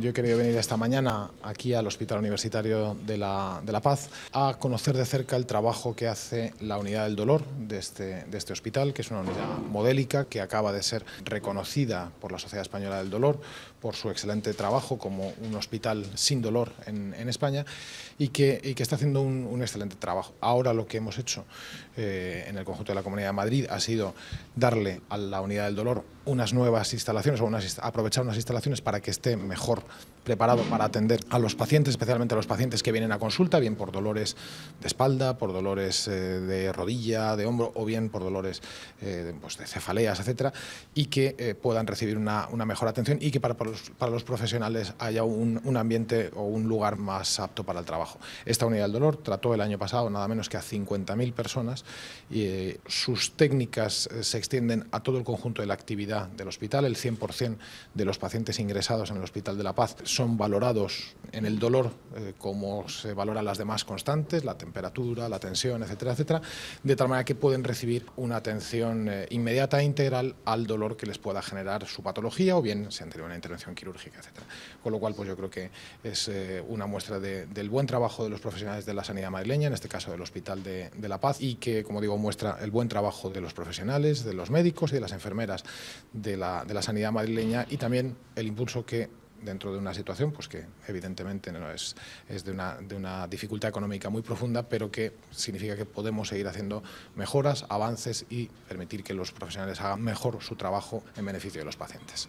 Yo he querido venir esta mañana aquí al Hospital Universitario de la, de la, Paz a conocer de cerca el trabajo que hace la unidad del dolor de este, de este hospital, que es una unidad modélica que acaba de ser reconocida por la Sociedad Española del Dolor por su excelente trabajo como un hospital sin dolor en, en España y que, y que, está haciendo un, un, excelente trabajo. Ahora lo que hemos hecho eh, en el conjunto de la Comunidad de Madrid ha sido darle a la unidad del dolor unas nuevas instalaciones o unas, aprovechar unas instalaciones para que esté mejor preparado para atender a los pacientes, especialmente a los pacientes que vienen a consulta, bien por dolores de espalda, por dolores eh, de rodilla, de hombro o bien por dolores eh, pues de cefaleas, etcétera, y que eh, puedan recibir una, mejor atención y que para, los, profesionales haya un, un, ambiente o un lugar más apto para el trabajo. Esta unidad del dolor trató el año pasado nada menos que a 50.000 personas y sus técnicas se extienden a todo el conjunto de la actividad del hospital, el 100% de los pacientes ingresados en el hospital de la paz son valorados en el dolor eh, como se valoran las demás constantes, la temperatura, la tensión, etcétera, etcétera, de tal manera que pueden recibir una atención eh, inmediata e integral al dolor que les pueda generar su patología o bien se tenido una intervención quirúrgica, etcétera. Con lo cual, pues yo creo que es eh, una muestra del buen trabajo de los profesionales de la sanidad madrileña, en este caso del Hospital de, La Paz, y que, como digo, muestra el buen trabajo de los profesionales, de los médicos y de las enfermeras de la, de la sanidad madrileña y también el impulso que dentro de una situación pues que evidentemente es, es de, una, de una dificultad económica muy profunda, pero que significa que podemos seguir haciendo mejoras, avances y permitir que los profesionales hagan mejor su trabajo en beneficio de los pacientes.